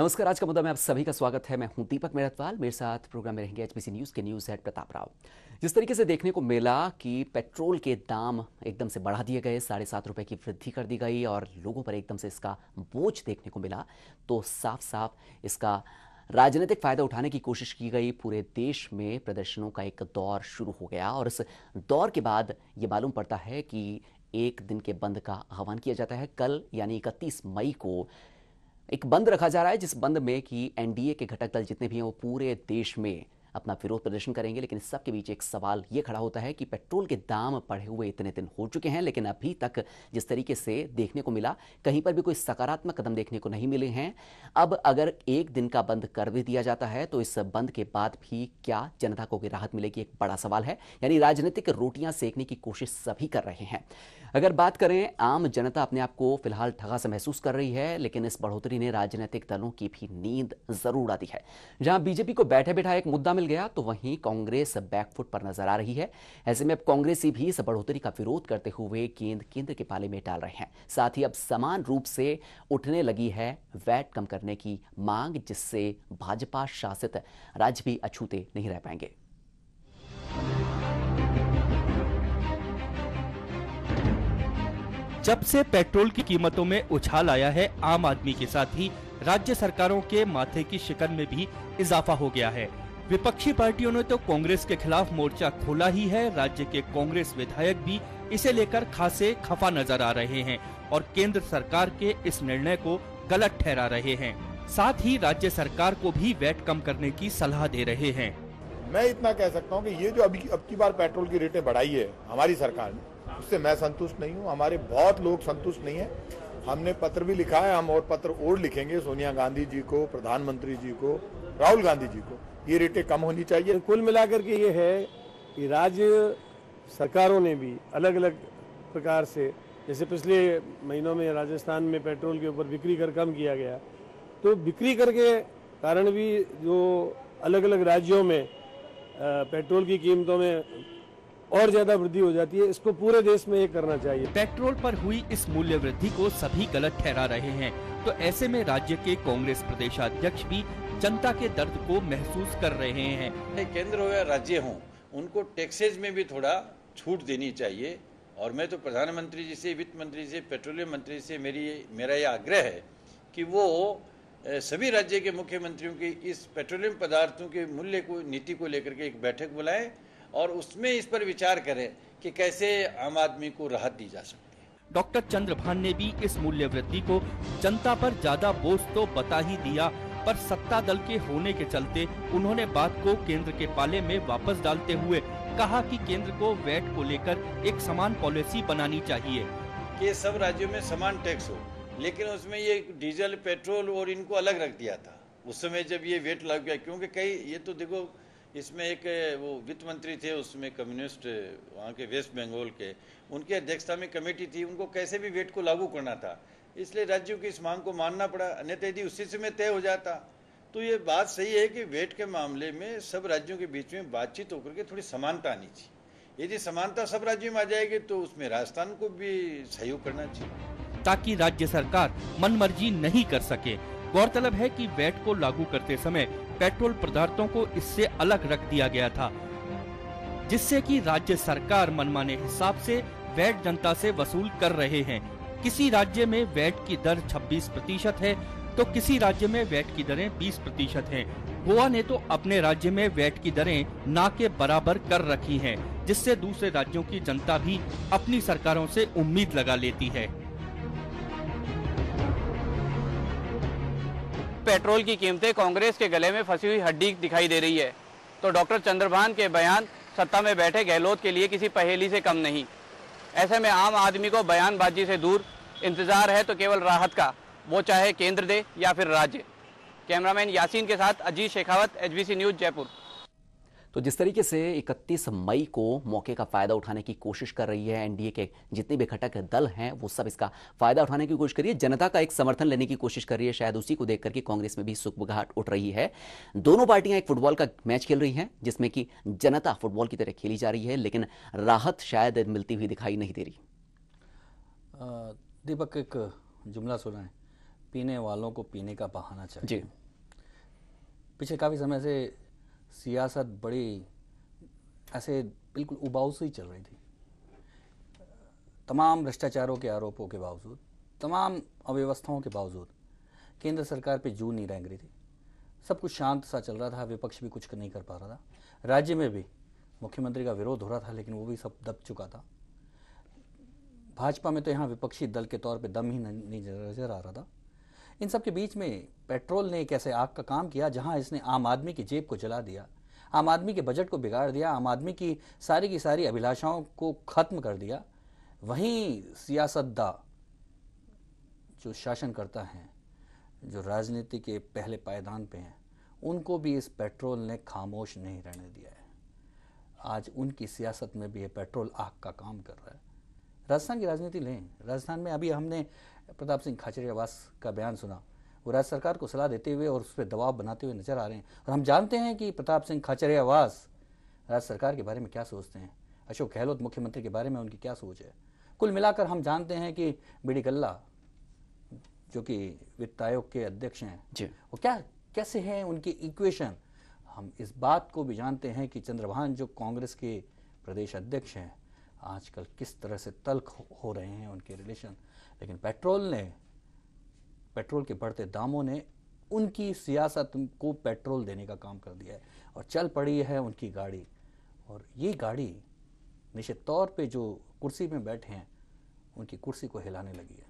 नमस्कार आज का मुद्दा में आप सभी का स्वागत है मैं हूं दीपक मेरतवाल मेरे साथ प्रोग्राम में रहेंगे एचबीसी न्यूज़ के न्यूज़ हेड प्रताप राव जिस तरीके से देखने को मिला कि पेट्रोल के दाम एकदम से बढ़ा दिए गए साढ़े सात रुपये की वृद्धि कर दी गई और लोगों पर एकदम से इसका बोझ देखने को मिला तो साफ साफ इसका राजनीतिक फायदा उठाने की कोशिश की गई पूरे देश में प्रदर्शनों का एक दौर शुरू हो गया और इस दौर के बाद ये मालूम पड़ता है कि एक दिन के बंद का आह्वान किया जाता है कल यानी इकतीस मई को एक बंद रखा जा रहा है जिस बंद में कि एनडीए के घटक दल जितने भी हैं वो पूरे देश में अपना विरोध प्रदर्शन करेंगे लेकिन इस सब के बीच एक सवाल ये खड़ा होता है कि पेट्रोल के दाम पढ़े हुए इतने दिन हो चुके हैं लेकिन अभी तक जिस तरीके से देखने को मिला कहीं पर भी कोई सकारात्मक कदम देखने को नहीं मिले हैं अब अगर एक दिन का बंद कर भी दिया जाता है तो इस बंद के बाद भी क्या जनता को राहत मिलेगी एक बड़ा सवाल है यानी राजनीतिक रोटियां सेकने की कोशिश सभी कर रहे हैं अगर बात करें आम जनता अपने आप को फिलहाल ठगा से महसूस कर रही है लेकिन इस बढ़ोतरी ने राजनीतिक दलों की भी नींद जरूर आती है जहां बीजेपी को बैठे बैठा एक मुद्दा मिल गया तो वहीं कांग्रेस बैकफुट पर नजर आ रही है ऐसे में अब कांग्रेसी भी इस बढ़ोतरी का विरोध करते हुए केंद्र केंद्र के पाले में डाल रहे हैं साथ ही अब समान रूप से उठने लगी है वैट कम करने की मांग जिससे भाजपा शासित राज्य भी अछूते नहीं रह पाएंगे जब से पेट्रोल की कीमतों में उछाल आया है आम आदमी के साथ ही राज्य सरकारों के माथे की शिकन में भी इजाफा हो गया है विपक्षी पार्टियों ने तो कांग्रेस के खिलाफ मोर्चा खोला ही है राज्य के कांग्रेस विधायक भी इसे लेकर खासे खफा नजर आ रहे हैं और केंद्र सरकार के इस निर्णय को गलत ठहरा रहे हैं साथ ही राज्य सरकार को भी वैट कम करने की सलाह दे रहे हैं मैं इतना कह सकता हूँ कि ये जो अभी अब की बार पेट्रोल की रेटें बढ़ाई है हमारी सरकार ने उससे मैं संतुष्ट नहीं हूँ हमारे बहुत लोग संतुष्ट नहीं है हमने पत्र भी लिखा है हम और पत्र और लिखेंगे सोनिया गांधी जी को प्रधानमंत्री जी को राहुल गांधी जी को ये रेटें कम होनी चाहिए तो कुल मिलाकर के ये है कि राज्य सरकारों ने भी अलग अलग प्रकार से जैसे पिछले महीनों में राजस्थान में पेट्रोल के ऊपर बिक्री कर कम किया गया तो बिक्री करके कारण भी जो अलग अलग राज्यों में पेट्रोल की कीमतों में और ज्यादा वृद्धि हो जाती है इसको पूरे देश में ये करना चाहिए पेट्रोल पर हुई इस मूल्य वृद्धि को सभी गलत ठहरा रहे हैं तो ऐसे में राज्य के कांग्रेस प्रदेशाध्यक्ष भी जनता के दर्द को महसूस कर रहे हैं केंद्र हो या राज्य हो उनको टैक्सेज में भी थोड़ा छूट देनी चाहिए और मैं तो प्रधानमंत्री जी से वित्त मंत्री से पेट्रोलियम मंत्री से मेरी मेरा ये आग्रह है कि वो सभी राज्य के मुख्यमंत्रियों की इस पेट्रोलियम पदार्थों के मूल्य को नीति को लेकर के एक बैठक बुलाएं और उसमें इस पर विचार करें कि कैसे आम आदमी को राहत दी जा सकती है डॉक्टर चंद्रभान ने भी इस मूल्य वृद्धि को जनता पर ज्यादा बोझ तो बता ही दिया पर सत्ता दल के होने के चलते उन्होंने बात को केंद्र के पाले में वापस डालते हुए कहा कि केंद्र को वैट को लेकर एक समान पॉलिसी बनानी चाहिए कि सब राज्यों में समान टैक्स हो लेकिन उसमें ये डीजल पेट्रोल और इनको अलग रख दिया था उस समय जब ये वेट लग गया क्योंकि कई ये तो देखो इसमें एक वो वित्त मंत्री थे उसमें कम्युनिस्ट वहाँ के वेस्ट बंगाल के उनके अध्यक्षता में कमेटी थी उनको कैसे भी वेट को लागू करना था इसलिए राज्यों की इस मांग को मानना पड़ा अन्यथा यदि उसी समय तय हो जाता तो ये बात सही है कि वेट के मामले में सब राज्यों के बीच में बातचीत होकर के थोड़ी समानता आनी चाहिए यदि समानता सब राज्यों में आ जाएगी तो उसमें राजस्थान को भी सहयोग करना चाहिए ताकि राज्य सरकार मनमर्जी नहीं कर सके गौरतलब है कि वेट को लागू करते समय पेट्रोल पदार्थों को इससे अलग रख दिया गया था जिससे कि राज्य सरकार मनमाने हिसाब से वैट जनता से वसूल कर रहे हैं किसी राज्य में वैट की दर 26 प्रतिशत है तो किसी राज्य में वैट की दरें 20 प्रतिशत है गोवा ने तो अपने राज्य में वैट की दरें ना के बराबर कर रखी हैं, जिससे दूसरे राज्यों की जनता भी अपनी सरकारों से उम्मीद लगा लेती है पेट्रोल की कीमतें कांग्रेस के गले में फंसी हुई हड्डी दिखाई दे रही है तो डॉक्टर चंद्रभान के बयान सत्ता में बैठे गहलोत के लिए किसी पहेली से कम नहीं ऐसे में आम आदमी को बयानबाजी से दूर इंतजार है तो केवल राहत का वो चाहे केंद्र दे या फिर राज्य कैमरामैन यासीन के साथ अजीत शेखावत एच न्यूज जयपुर तो जिस तरीके से 31 मई को मौके का फायदा उठाने की कोशिश कर रही है एनडीए के जितने भी घटक दल हैं वो सब इसका फायदा उठाने की कोशिश कर रही है जनता का एक समर्थन लेने की कोशिश कर रही है शायद उसी को देख करके कांग्रेस में भी सुखबुघाट उठ रही है दोनों पार्टियां एक फुटबॉल का मैच खेल रही हैं जिसमें कि जनता फुटबॉल की तरह खेली जा रही है लेकिन राहत शायद मिलती हुई दिखाई नहीं दे रही दीपक एक जुमला सुना है पीने वालों को पीने का बहाना चाहिए जी पिछले काफ़ी समय से सियासत बड़ी ऐसे बिल्कुल उबाऊ से ही चल रही थी तमाम भ्रष्टाचारों के आरोपों के बावजूद तमाम अव्यवस्थाओं के बावजूद केंद्र सरकार पे जू नहीं रेंग रही थी सब कुछ शांत सा चल रहा था विपक्ष भी कुछ नहीं कर पा रहा था राज्य में भी मुख्यमंत्री का विरोध हो रहा था लेकिन वो भी सब दब चुका था भाजपा में तो यहाँ विपक्षी दल के तौर पे दम ही नहीं नजर आ रहा था इन सब के बीच में पेट्रोल ने एक ऐसे आग का काम किया जहां इसने आम आदमी की जेब को जला दिया आम आदमी के बजट को बिगाड़ दिया आम आदमी की सारी की सारी अभिलाषाओं को खत्म कर दिया वहीं सियासतदा जो शासन करता है जो राजनीति के पहले पायदान पे हैं उनको भी इस पेट्रोल ने खामोश नहीं रहने दिया है आज उनकी सियासत में भी ये पेट्रोल आग का काम कर रहा है राजस्थान की राजनीति लें राजस्थान में अभी हमने प्रताप सिंह खाचरियावास का बयान सुना वो राज्य सरकार को सलाह देते हुए और उस पर दबाव बनाते हुए नजर आ रहे हैं और हम जानते हैं कि प्रताप सिंह खाचरियावास राज्य सरकार के बारे में क्या सोचते हैं अशोक गहलोत मुख्यमंत्री के बारे में उनकी क्या सोच है कुल मिलाकर हम जानते हैं कि बीडी गल्ला जो कि वित्त आयोग के अध्यक्ष हैं वो क्या कैसे हैं उनकी इक्वेशन हम इस बात को भी जानते हैं कि चंद्रभान जो कांग्रेस के प्रदेश अध्यक्ष हैं आजकल किस तरह से तल्ख हो रहे हैं उनके रिलेशन लेकिन पेट्रोल ने पेट्रोल के बढ़ते दामों ने उनकी सियासत को पेट्रोल देने का काम कर दिया है और चल पड़ी है उनकी गाड़ी और ये गाड़ी निश्चित तौर पे जो कुर्सी में बैठे हैं उनकी कुर्सी को हिलाने लगी है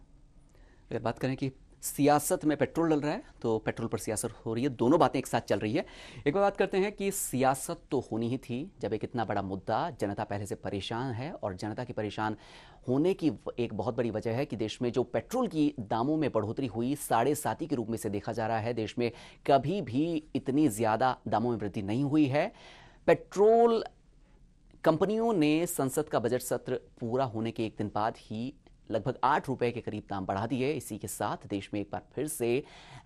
अगर बात करें कि सियासत में पेट्रोल डल रहा है तो पेट्रोल पर सियासत हो रही है दोनों बातें एक साथ चल रही है एक बार बात करते हैं कि सियासत तो होनी ही थी जब एक इतना बड़ा मुद्दा जनता पहले से परेशान है और जनता की परेशान होने की एक बहुत बड़ी वजह है कि देश में जो पेट्रोल की दामों में बढ़ोतरी हुई साढ़े साती के रूप में से देखा जा रहा है देश में कभी भी इतनी ज़्यादा दामों में वृद्धि नहीं हुई है पेट्रोल कंपनियों ने संसद का बजट सत्र पूरा होने के एक दिन बाद ही लगभग आठ रुपए के करीब दाम बढ़ा दिए इसी के साथ देश में एक बार फिर से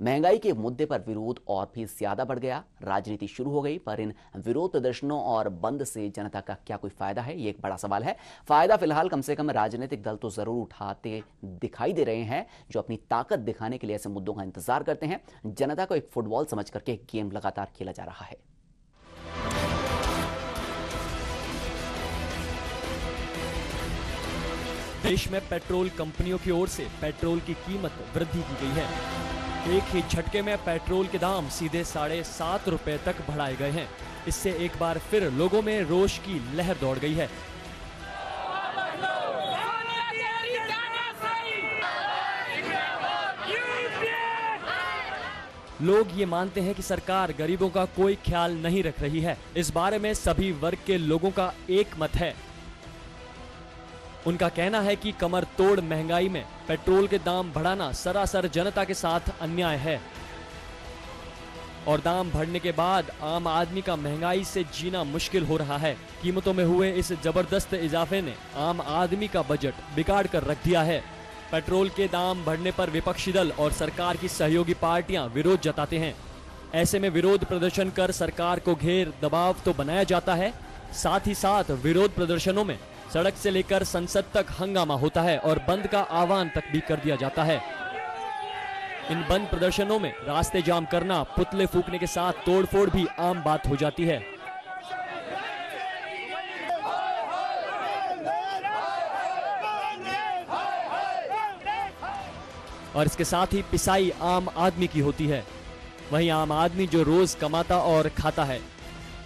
महंगाई के मुद्दे पर विरोध और भी ज्यादा बढ़ गया राजनीति शुरू हो गई पर इन विरोध प्रदर्शनों और बंद से जनता का क्या कोई फायदा है ये एक बड़ा सवाल है फायदा फिलहाल कम से कम राजनीतिक दल तो जरूर उठाते दिखाई दे रहे हैं जो अपनी ताकत दिखाने के लिए ऐसे मुद्दों का इंतजार करते हैं जनता को एक फुटबॉल समझ करके गेम लगातार खेला जा रहा है देश में पेट्रोल कंपनियों की ओर से पेट्रोल की कीमत वृद्धि की गई है एक ही झटके में पेट्रोल के दाम सीधे साढ़े सात रुपए तक बढ़ाए गए हैं इससे एक बार फिर लोगों में रोष की लहर दौड़ गई है लोग ये मानते हैं कि सरकार गरीबों का कोई ख्याल नहीं रख रही है इस बारे में सभी वर्ग के लोगों का एक मत है उनका कहना है कि कमर तोड़ महंगाई में पेट्रोल के दाम बढ़ाना सरासर जनता के साथ अन्याय है और दाम बढ़ने के बाद आम आदमी का महंगाई से जीना मुश्किल हो रहा है कीमतों में हुए इस जबरदस्त इजाफे ने आम आदमी का बजट बिगाड़ कर रख दिया है पेट्रोल के दाम बढ़ने पर विपक्षी दल और सरकार की सहयोगी पार्टियां विरोध जताते हैं ऐसे में विरोध प्रदर्शन कर सरकार को घेर दबाव तो बनाया जाता है साथ ही साथ विरोध प्रदर्शनों में सड़क से लेकर संसद तक हंगामा होता है और बंद का आह्वान तक भी कर दिया जाता है इन बंद प्रदर्शनों में रास्ते जाम करना पुतले फूकने के साथ तोड़फोड़ भी आम बात हो जाती है और इसके साथ ही पिसाई आम आदमी की होती है वहीं आम आदमी जो रोज कमाता और खाता है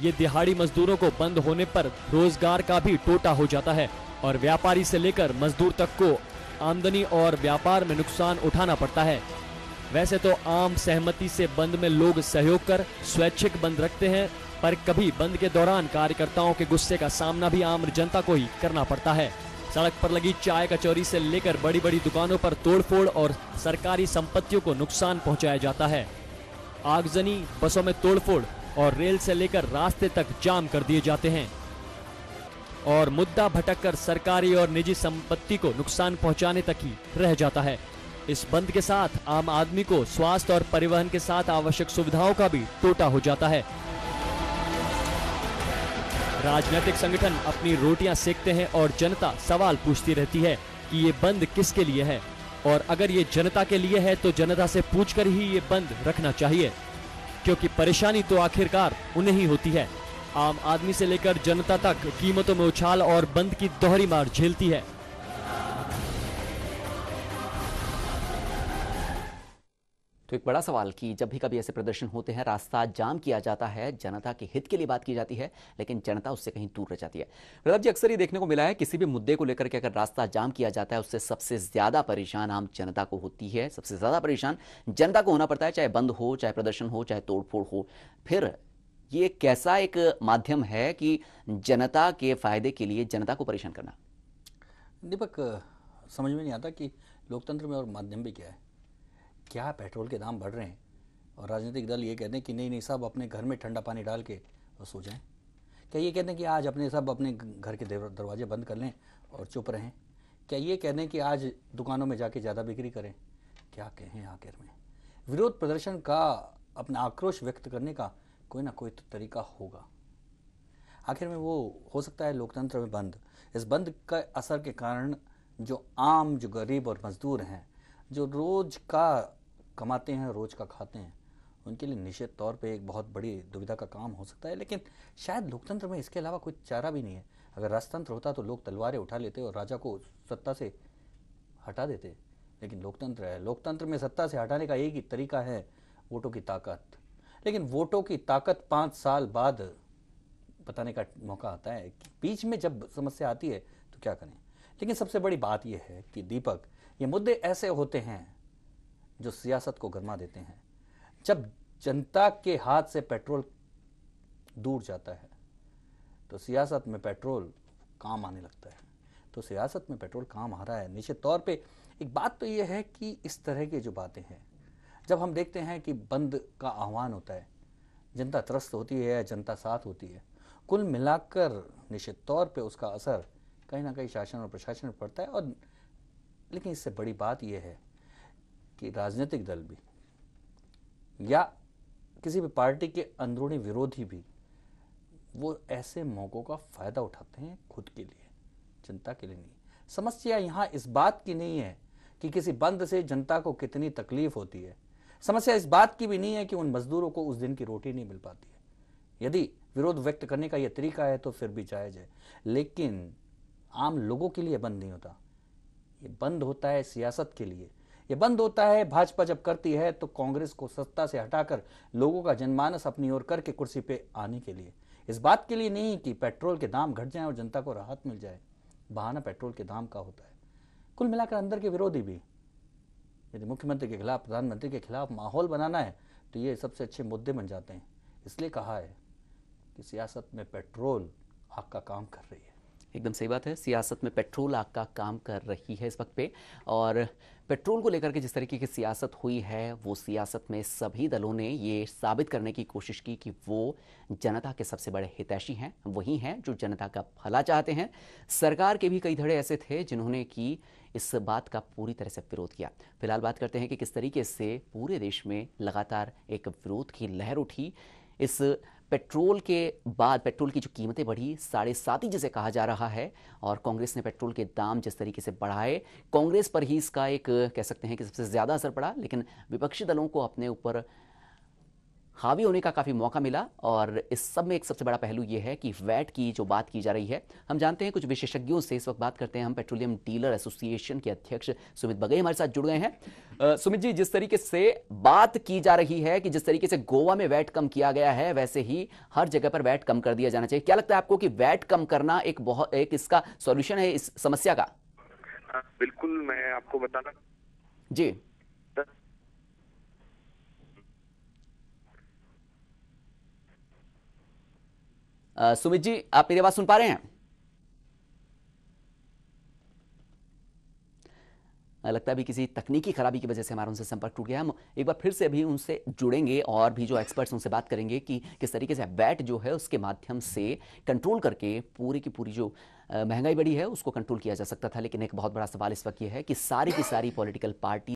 ये दिहाड़ी मजदूरों को बंद होने पर रोजगार का भी टोटा हो जाता है और व्यापारी से लेकर मजदूर तक को आमदनी और व्यापार में नुकसान उठाना पड़ता है वैसे तो आम सहमति से बंद में लोग सहयोग कर स्वैच्छिक बंद रखते हैं पर कभी बंद के दौरान कार्यकर्ताओं के गुस्से का सामना भी आम जनता को ही करना पड़ता है सड़क पर लगी चाय कचौरी से लेकर बड़ी बड़ी दुकानों पर तोड़फोड़ और सरकारी संपत्तियों को नुकसान पहुंचाया जाता है आगजनी बसों में तोड़फोड़ और रेल से लेकर रास्ते तक जाम कर दिए जाते हैं और मुद्दा भटक कर सरकारी और निजी संपत्ति को नुकसान पहुंचाने तक ही रह जाता है इस बंद के साथ आम आदमी को स्वास्थ्य और परिवहन के साथ आवश्यक सुविधाओं का भी टोटा हो जाता है राजनीतिक संगठन अपनी रोटियां सेकते हैं और जनता सवाल पूछती रहती है कि ये बंद किसके लिए है और अगर ये जनता के लिए है तो जनता से पूछकर ही ये बंद रखना चाहिए क्योंकि परेशानी तो आखिरकार उन्हें ही होती है आम आदमी से लेकर जनता तक कीमतों में उछाल और बंद की दोहरी मार झेलती है तो एक बड़ा सवाल कि जब भी कभी ऐसे प्रदर्शन होते हैं रास्ता जाम किया जाता है जनता के हित के लिए बात की जाती है लेकिन जनता उससे कहीं दूर रह जाती है प्रताप जी अक्सर ये देखने को मिला है किसी भी मुद्दे को लेकर के अगर रास्ता जाम किया जाता है उससे सबसे ज्यादा परेशान आम जनता को होती है सबसे ज्यादा परेशान जनता को होना पड़ता है चाहे बंद हो चाहे प्रदर्शन हो चाहे तोड़फोड़ हो फिर ये कैसा एक माध्यम है कि जनता के फायदे के लिए जनता को परेशान करना दीपक समझ में नहीं आता कि लोकतंत्र में और माध्यम भी क्या है क्या पेट्रोल के दाम बढ़ रहे हैं और राजनीतिक दल ये कहते हैं कि नहीं नहीं सब अपने घर में ठंडा पानी डाल के और सो जाएँ क्या ये कहते हैं कि आज अपने सब अपने घर के दरवाजे बंद कर लें और चुप रहें क्या ये कहते हैं कि आज दुकानों में जाके ज़्यादा बिक्री करें क्या कहें आखिर में विरोध प्रदर्शन का अपना आक्रोश व्यक्त करने का कोई ना कोई तो तरीका होगा आखिर में वो हो सकता है लोकतंत्र में बंद इस बंद का असर के कारण जो आम जो गरीब और मजदूर हैं जो रोज का कमाते हैं रोज का खाते हैं उनके लिए निश्चित तौर पे एक बहुत बड़ी दुविधा का काम हो सकता है लेकिन शायद लोकतंत्र में इसके अलावा कोई चारा भी नहीं है अगर राजतंत्र होता तो लोग तलवारें उठा लेते और राजा को सत्ता से हटा देते लेकिन लोकतंत्र है लोकतंत्र में सत्ता से हटाने का एक ही तरीका है वोटों की ताकत लेकिन वोटों की ताकत पाँच साल बाद बताने का मौका आता है बीच में जब समस्या आती है तो क्या करें लेकिन सबसे बड़ी बात यह है कि दीपक ये मुद्दे ऐसे होते हैं जो सियासत को गरमा देते हैं जब जनता के हाथ से पेट्रोल दूर जाता है तो सियासत में पेट्रोल काम आने लगता है तो सियासत में पेट्रोल काम आ रहा है निश्चित तौर पे एक बात तो ये है कि इस तरह की जो बातें हैं जब हम देखते हैं कि बंद का आह्वान होता है जनता त्रस्त होती है या जनता साथ होती है कुल मिलाकर निश्चित तौर पे उसका असर कहीं ना कहीं शासन और प्रशासन पर पड़ता है और लेकिन इससे बड़ी बात यह है कि राजनीतिक दल भी या किसी भी पार्टी के अंदरूनी विरोधी भी वो ऐसे मौक़ों का फ़ायदा उठाते हैं खुद के लिए जनता के लिए नहीं समस्या यहाँ इस बात की नहीं है कि किसी बंद से जनता को कितनी तकलीफ होती है समस्या इस बात की भी नहीं है कि उन मजदूरों को उस दिन की रोटी नहीं मिल पाती है यदि विरोध व्यक्त करने का यह तरीका है तो फिर भी जायज है लेकिन आम लोगों के लिए बंद नहीं होता ये बंद होता है सियासत के लिए ये बंद होता है भाजपा जब करती है तो कांग्रेस को सत्ता से हटाकर लोगों का जनमानस अपनी ओर करके कुर्सी पे आने के लिए इस बात के लिए नहीं कि पेट्रोल के दाम घट जाए और जनता को राहत मिल जाए बहाना पेट्रोल के दाम का होता है कुल मिलाकर अंदर के विरोधी भी यदि मुख्यमंत्री के खिलाफ प्रधानमंत्री के खिलाफ माहौल बनाना है तो ये सबसे अच्छे मुद्दे बन जाते हैं इसलिए कहा है कि सियासत में पेट्रोल आपका काम कर रही है एकदम सही बात है सियासत में पेट्रोल आग का काम कर रही है इस वक्त पे और पेट्रोल को लेकर के जिस तरीके की सियासत हुई है वो सियासत में सभी दलों ने ये साबित करने की कोशिश की कि वो जनता के सबसे बड़े हितैषी हैं वही हैं जो जनता का भला चाहते हैं सरकार के भी कई धड़े ऐसे थे जिन्होंने कि इस बात का पूरी तरह से विरोध किया फिलहाल बात करते हैं कि किस तरीके से पूरे देश में लगातार एक विरोध की लहर उठी इस पेट्रोल के बाद पेट्रोल की जो कीमतें बढ़ी साढ़े सात ही जैसे कहा जा रहा है और कांग्रेस ने पेट्रोल के दाम जिस तरीके से बढ़ाए कांग्रेस पर ही इसका एक कह सकते हैं कि सबसे ज़्यादा असर पड़ा लेकिन विपक्षी दलों को अपने ऊपर हावी होने का काफ़ी मौका मिला और इस सब में एक सबसे बड़ा पहलू ये है कि वैट की जो बात की जा रही है हम जानते हैं कुछ विशेषज्ञों से इस वक्त बात करते हैं हम पेट्रोलियम डीलर एसोसिएशन के अध्यक्ष सुमित बगई हमारे साथ जुड़ गए हैं सुमित जी जिस तरीके से बात की जा रही है कि जिस तरीके से गोवा में वैट कम किया गया है वैसे ही हर जगह पर वैट कम कर दिया जाना चाहिए क्या लगता है आपको कि वैट कम करना एक बहुत एक इसका सोल्यूशन है इस समस्या का बिल्कुल मैं आपको बताना जी सुमित जी आप मेरी आवाज सुन पा रहे हैं लगता है अभी किसी तकनीकी खराबी की वजह से हमारा उनसे संपर्क टूट गया हम एक बार फिर से अभी उनसे जुड़ेंगे और भी जो एक्सपर्ट्स उनसे बात करेंगे कि किस तरीके से वैट जो है उसके माध्यम से कंट्रोल करके पूरी की पूरी जो महंगाई बढ़ी है उसको कंट्रोल किया जा सकता था लेकिन एक बहुत बड़ा सवाल इस वक्त यह है कि सारी की सारी पॉलिटिकल पार्टी